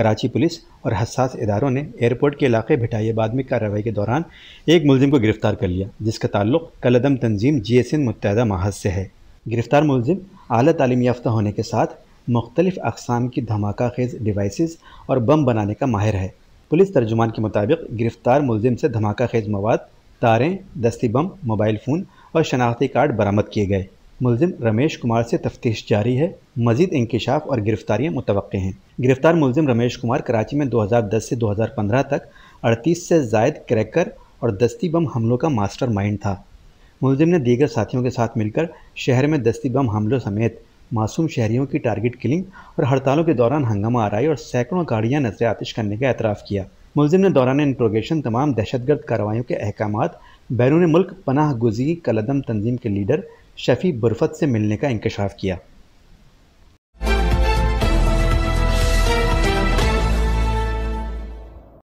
Karachi police और हसास इदारों ने एयरपोर्ट के इलाके भिटाइयाबाद में कार्रवाई के दौरान एक मुलजिम को गिरफ्तार कर लिया जिसका ताल्लुक कलदम तंजीम जी एस एन मुतहदा महज से है गिरफ्तार मुलजिम अली तालीम याफ्ता होने के साथ मुख्तलिफ अकसाम की धमाका खेज डिवाइस और बम बनाने का माहिर है पुलिस तर्जुमान के मुताबिक गिरफ्तार मुलजिम से धमाका खेज मवाद तारें दस्ती बम मोबाइल फ़ोन और शनाख्ती कार्ड बरामद किए गए मुलजिम रमेश कुमार से तफ्तीश जारी है मजीद इंकशाफ और गिरफ्तारियाँ मुतव हैं गिरफ्तार मुलजिम रमेश कुमार कराची में 2010 से 2015 तक 38 से जायद क्रैकर और दस्ती बम हमलों का मास्टर माइंड था मुलजिम ने दीगर साथियों के साथ मिलकर शहर में दस्ती बम हमलों समेत मासूम शहरियों की टारगेट किलिंग और हड़तालों के दौरान हंगामा आरई और सैकड़ों गाड़ियाँ नजर आतिश करने का एतराफ़ किया मुलजिम ने दौरान इंट्रोगेशन तमाम दहशतगर्द कार्रवाइयों के अहकाम बैरून मुल्क पनाह गुजी कलदम तंजीम के लीडर शफ़ी बुरफ़त से मिलने का इंकशाफ किया